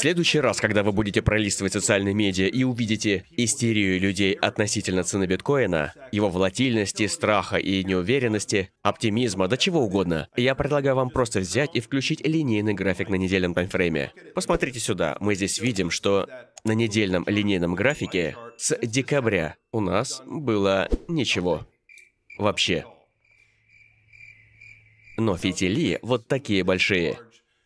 следующий раз, когда вы будете пролистывать социальные медиа и увидите истерию людей относительно цены биткоина, его волатильности, страха и неуверенности, оптимизма, да чего угодно, я предлагаю вам просто взять и включить линейный график на недельном таймфрейме. Посмотрите сюда, мы здесь видим, что на недельном линейном графике с декабря у нас было ничего. Вообще. Но фитили вот такие большие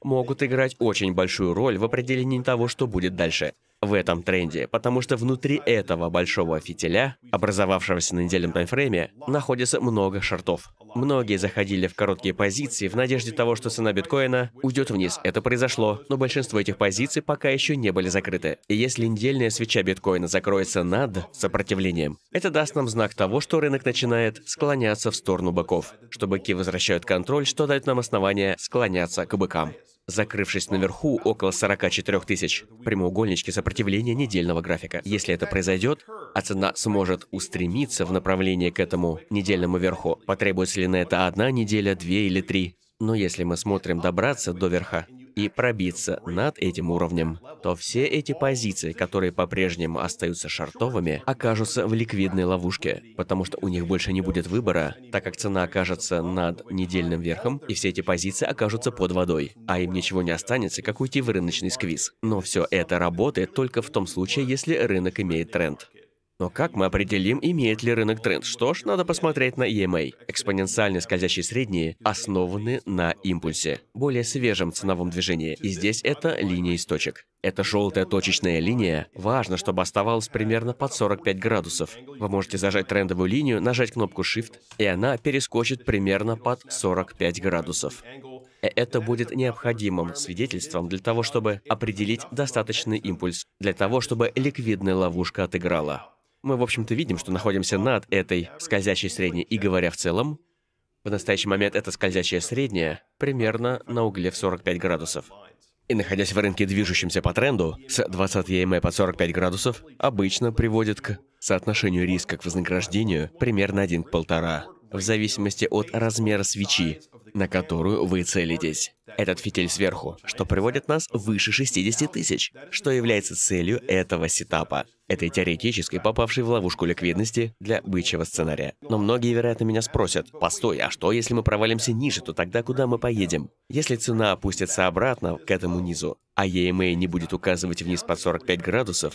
могут играть очень большую роль в определении того, что будет дальше в этом тренде, потому что внутри этого большого фитиля, образовавшегося на недельном таймфрейме, находится много шортов. Многие заходили в короткие позиции в надежде того, что цена биткоина уйдет вниз. Это произошло, но большинство этих позиций пока еще не были закрыты. И если недельная свеча биткоина закроется над сопротивлением, это даст нам знак того, что рынок начинает склоняться в сторону быков, что быки возвращают контроль, что дает нам основание склоняться к быкам закрывшись наверху около 44 тысяч, прямоугольнички сопротивления недельного графика. Если это произойдет, а цена сможет устремиться в направлении к этому недельному верху. Потребуется ли на это одна неделя, две или три? Но если мы смотрим добраться до верха, и пробиться над этим уровнем, то все эти позиции, которые по-прежнему остаются шартовыми, окажутся в ликвидной ловушке, потому что у них больше не будет выбора, так как цена окажется над недельным верхом, и все эти позиции окажутся под водой, а им ничего не останется, как уйти в рыночный сквиз. Но все это работает только в том случае, если рынок имеет тренд. Но как мы определим, имеет ли рынок тренд? Что ж, надо посмотреть на EMA. Экспоненциально скользящие средние основаны на импульсе, более свежем ценовом движении. И здесь это линия из точек. Эта желтая точечная линия, важно, чтобы оставалась примерно под 45 градусов. Вы можете зажать трендовую линию, нажать кнопку Shift, и она перескочит примерно под 45 градусов. Э, это будет необходимым свидетельством для того, чтобы определить достаточный импульс, для того, чтобы ликвидная ловушка отыграла. Мы, в общем-то, видим, что находимся над этой скользящей средней. И говоря в целом, в настоящий момент эта скользящая средняя примерно на угле в 45 градусов. И находясь в рынке, движущемся по тренду, с 20 EMA под 45 градусов обычно приводит к соотношению риска к вознаграждению примерно 1 к 1,5 в зависимости от размера свечи, на которую вы целитесь. Этот фитиль сверху, что приводит нас выше 60 тысяч, что является целью этого сетапа, этой теоретической попавшей в ловушку ликвидности для бычьего сценария. Но многие, вероятно, меня спросят, постой, а что, если мы провалимся ниже, то тогда куда мы поедем? Если цена опустится обратно к этому низу, а EMA не будет указывать вниз под 45 градусов,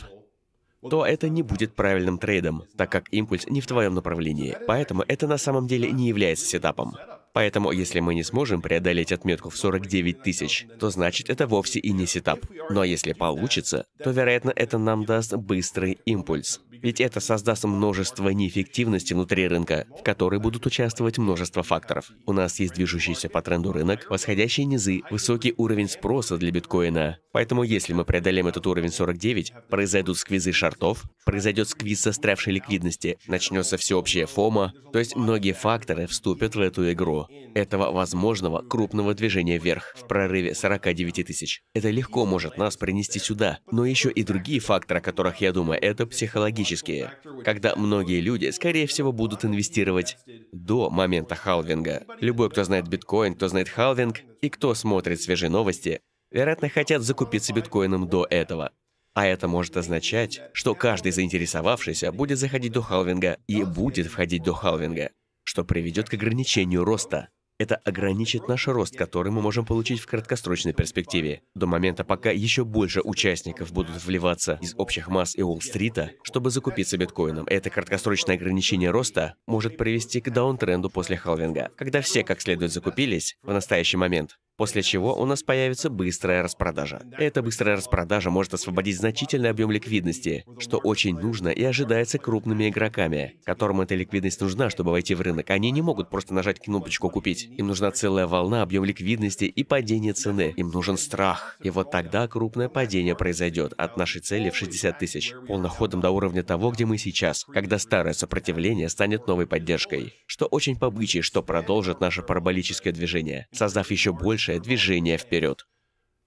то это не будет правильным трейдом, так как импульс не в твоем направлении. Поэтому это на самом деле не является сетапом. Поэтому, если мы не сможем преодолеть отметку в 49 тысяч, то значит это вовсе и не сетап. Но если получится, то, вероятно, это нам даст быстрый импульс. Ведь это создаст множество неэффективности внутри рынка, в которой будут участвовать множество факторов. У нас есть движущийся по тренду рынок, восходящие низы, высокий уровень спроса для биткоина. Поэтому если мы преодолеем этот уровень 49, произойдут сквизы шортов, произойдет сквиз застрявшей ликвидности, начнется всеобщая фома, то есть многие факторы вступят в эту игру. Этого возможного крупного движения вверх в прорыве 49 тысяч. Это легко может нас принести сюда, но еще и другие факторы, о которых я думаю, это психологические критические, когда многие люди, скорее всего, будут инвестировать до момента халвинга. Любой, кто знает биткоин, кто знает халвинг и кто смотрит свежие новости, вероятно, хотят закупиться биткоином до этого. А это может означать, что каждый заинтересовавшийся будет заходить до халвинга и будет входить до халвинга, что приведет к ограничению роста. Это ограничит наш рост, который мы можем получить в краткосрочной перспективе, до момента, пока еще больше участников будут вливаться из общих масс и Уолл-стрита, чтобы закупиться биткоином. Это краткосрочное ограничение роста может привести к даунтренду после халвинга, когда все как следует закупились в настоящий момент после чего у нас появится быстрая распродажа. Эта быстрая распродажа может освободить значительный объем ликвидности, что очень нужно и ожидается крупными игроками, которым эта ликвидность нужна, чтобы войти в рынок. Они не могут просто нажать кнопочку «Купить». Им нужна целая волна, объем ликвидности и падение цены. Им нужен страх. И вот тогда крупное падение произойдет от нашей цели в 60 тысяч, полноходом до уровня того, где мы сейчас, когда старое сопротивление станет новой поддержкой, что очень побычье, что продолжит наше параболическое движение, создав еще больше дальнейшее движение вперед.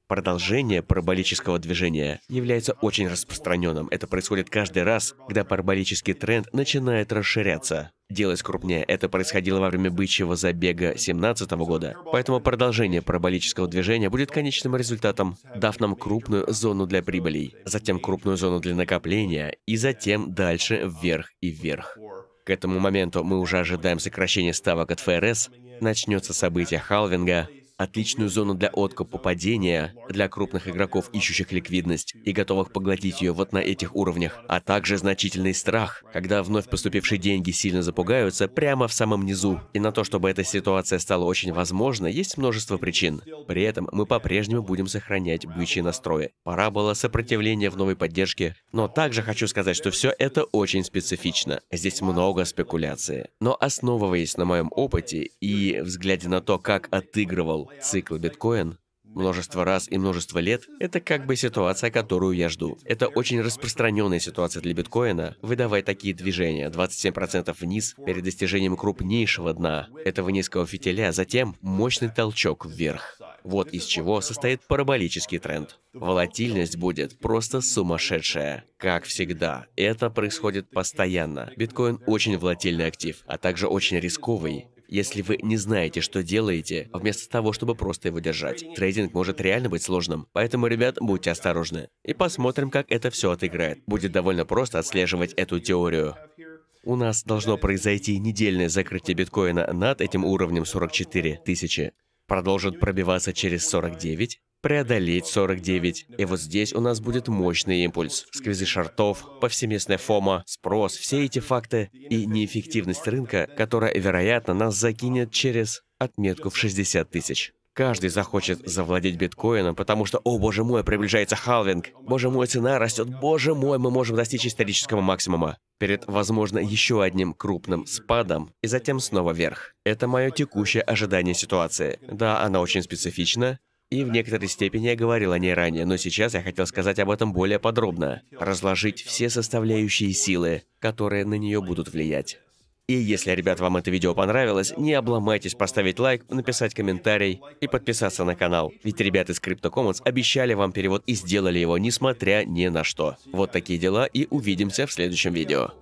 Продолжение параболического движения является очень распространенным. Это происходит каждый раз, когда параболический тренд начинает расширяться. Делать крупнее, это происходило во время бычьего забега 2017 года. Поэтому продолжение параболического движения будет конечным результатом, дав нам крупную зону для прибылей, затем крупную зону для накопления и затем дальше вверх и вверх. К этому моменту мы уже ожидаем сокращения ставок от ФРС, начнется событие халвинга, отличную зону для откопа падения для крупных игроков, ищущих ликвидность и готовых поглотить ее вот на этих уровнях, а также значительный страх, когда вновь поступившие деньги сильно запугаются прямо в самом низу. И на то, чтобы эта ситуация стала очень возможна, есть множество причин. При этом мы по-прежнему будем сохранять бычьи настрои. Пора было сопротивление в новой поддержке. Но также хочу сказать, что все это очень специфично. Здесь много спекуляции. Но основываясь на моем опыте и взгляде на то, как отыгрывал Цикл биткоин множество раз и множество лет – это как бы ситуация, которую я жду. Это очень распространенная ситуация для биткоина, выдавая такие движения 27% вниз перед достижением крупнейшего дна этого низкого фитиля, затем мощный толчок вверх. Вот из чего состоит параболический тренд. Волатильность будет просто сумасшедшая. Как всегда, это происходит постоянно. Биткоин очень волатильный актив, а также очень рисковый если вы не знаете, что делаете, вместо того, чтобы просто его держать. Трейдинг может реально быть сложным, поэтому, ребят, будьте осторожны. И посмотрим, как это все отыграет. Будет довольно просто отслеживать эту теорию. У нас должно произойти недельное закрытие биткоина над этим уровнем 44 тысячи. Продолжит пробиваться через 49, преодолеть 49. И вот здесь у нас будет мощный импульс. Скрезы шартов, повсеместная фома, спрос, все эти факты и неэффективность рынка, которая, вероятно, нас закинет через отметку в 60 тысяч. Каждый захочет завладеть биткоином, потому что, о боже мой, приближается халвинг, боже мой, цена растет, боже мой, мы можем достичь исторического максимума. Перед, возможно, еще одним крупным спадом и затем снова вверх. Это мое текущее ожидание ситуации. Да, она очень специфична, и в некоторой степени я говорил о ней ранее, но сейчас я хотел сказать об этом более подробно. Разложить все составляющие силы, которые на нее будут влиять. И если, ребят, вам это видео понравилось, не обломайтесь поставить лайк, написать комментарий и подписаться на канал. Ведь ребята из Crypto Commons обещали вам перевод и сделали его, несмотря ни на что. Вот такие дела, и увидимся в следующем видео.